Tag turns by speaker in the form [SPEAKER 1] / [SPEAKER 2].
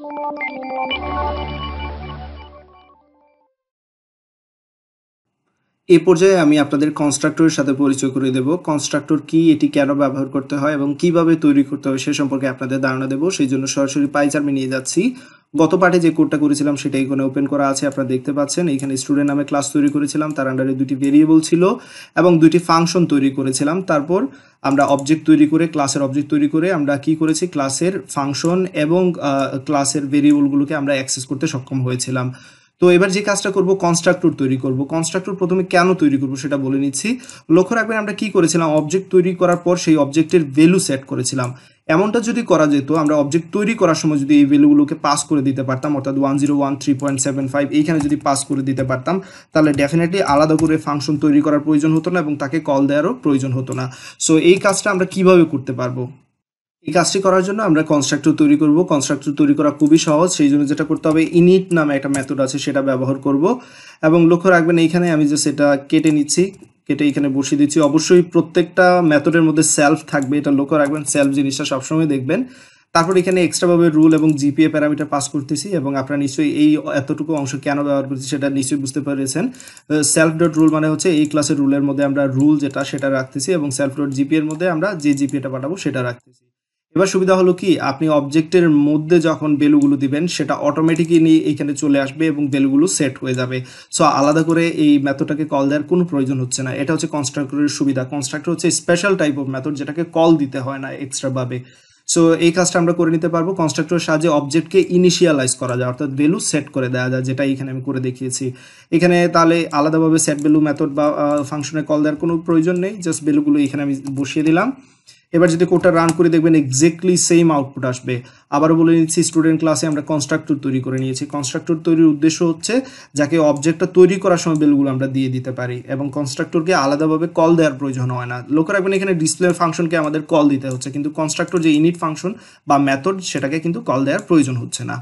[SPEAKER 1] এ পর্যায়ে আমি আপনাদের কনস্ট্রাক্টরের সাথে পরিচয় করে দেব কনস্ট্রাক্টর কি এটি কেন ব্যবহার করতে হয় এবং কিভাবে তৈরি করতে হয় সে সম্পর্কে আপনাদের ধারণা দেব সেই জন্য সরাসরি পাইচার্মে নিয়ে যাচ্ছি গত পার্টে যে কোডটা করেছিলাম সেটা এখানে ওপেন করা আছে আপনারা দেখতে পাচ্ছেন এখানে স্টুডেন্ট নামে ক্লাস তৈরি করেছিলাম তার আন্ডারে দুটি ভেরিয়েবল ছিল এবং দুটি ফাংশন তৈরি করেছিলাম তারপর আমরা অবজেক্ট তৈরি করে ক্লাসের অবজেক্ট তৈরি করে আমরা কি করেছি ক্লাসের ফাংশন এবং ক্লাসের ভেরিয়েবলগুলোকে আমরা অ্যাক্সেস করতে সক্ষম হয়েছিলাম তো এবার যে কাজটা করব কনস্ট্রাক্টর তৈরি করব কনস্ট্রাক্টর প্রথমে কেন তৈরি করব সেটা বলে নিচ্ছি লক্ষ্য রাখবেন আমরা কি করেছিলাম অবজেক্ট তৈরি করার পর সেই অবজেক্টের ভ্যালু সেট করেছিলাম এমনটা যদি করা যেত আমরা অবজেক্ট তৈরি করার সময় যদি এই ভ্যালুগুলোকে পাস করে দিতে পারতাম অর্থাৎ one zero one three point seven five এইখানে যদি পাস করে দিতে পারতাম তাহলে ডেফিনেটলি আলাদা করে ফাংশন তৈরি করার প্রয়োজন হতো না এবং তাকে কল দেওয়ারও প্রয়োজন হতো না সো এই কাজটা আমরা কিভাবে করতে পারবো এই কাজটি করার জন্য আমরা কনস্ট্রাক্টর তৈরি করব কনস্ট্রাক্টর তৈরি করা খুবই সহজ সেই জন্য যেটা করতে হবে ইনিট নামে একটা মেথড আছে সেটা ব্যবহার করব এবং লক্ষ্য রাখবেন এইখানে আমি যে সেটা কেটে নিচ্ছি কেটে এখানে বসিয়ে দিচ্ছি অবশ্যই প্রত্যেকটা মেথডের মধ্যে সেলফ থাকবে এটা লক্ষ্য রাখবেন সেলফ জিনিসটা সবসময় দেখবেন তারপর এখানে এক্সট্রাভাবে রুল এবং জিপিএ প্যারামিটার পাস করতেছি এবং আপনারা নিশ্চয়ই এই এতটুকু অংশ কেন ব্যবহার করছি সেটা নিশ্চয়ই বুঝতে পেরেছেন সেলফ ডট রুল মানে হচ্ছে এই ক্লাসের রুলের মধ্যে আমরা রুল যেটা সেটা রাখতেছি এবং সেলফ ডট জিপিএর মধ্যে আমরা যে জিপিএটা পাঠাবো সেটা রাখতেছি এবার সুবিধা হলো কি আপনি অবজেক্টের মধ্যে যখন বেলুগুলো দিবেন সেটা নিয়ে এখানে চলে আসবে এবং বেলুগুলো সেট হয়ে যাবে সো আলাদা করে এই মেথডটাকে কল দেওয়ার কোনো প্রয়োজন হচ্ছে না এটা হচ্ছে কনস্ট্রাক্টরের সুবিধা কনস্ট্রাক্টর হচ্ছে স্পেশাল টাইপ অফ মেথড যেটাকে কল দিতে হয় না এক্সট্রাভাবে সো এই কাজটা আমরা করে নিতে পারবো কনস্ট্রাক্টরের সাহায্যে অবজেক্টকে ইনিশিয়ালাইজ করা যায় অর্থাৎ ভ্যালু সেট করে দেওয়া যায় যেটা এখানে আমি করে দেখিয়েছি এখানে তাহলে আলাদাভাবে সেট ভ্যালু মেথড বা ফাংশনে কল দেওয়ার কোনো প্রয়োজন নেই জাস্ট ভ্যালুগুলো এখানে আমি বসিয়ে দিলাম এবার যদি কোডটা রান করে দেখবেন এক্স্যাক্টলি সেম আউটপুট আসবে আবারও বলে নিচ্ছি স্টুডেন্ট ক্লাসে আমরা কনস্ট্রাক্টর তৈরি করে নিয়েছি কনস্ট্রাক্টর তৈরির উদ্দেশ্য হচ্ছে যাকে অবজেক্টটা তৈরি করার সময় বেলগুলো আমরা দিয়ে দিতে পারি এবং কনস্ট্রাক্টরকে আলাদাভাবে কল দেওয়ার প্রয়োজন হয় না লক্ষ্য রাখবেন এখানে ডিসপ্লে ফাংশনকে আমাদের কল দিতে হচ্ছে কিন্তু কনস্ট্রাক্টর যে ইনিট ফাংশন বা মেথড সেটাকে কিন্তু কল দেওয়ার প্রয়োজন হচ্ছে না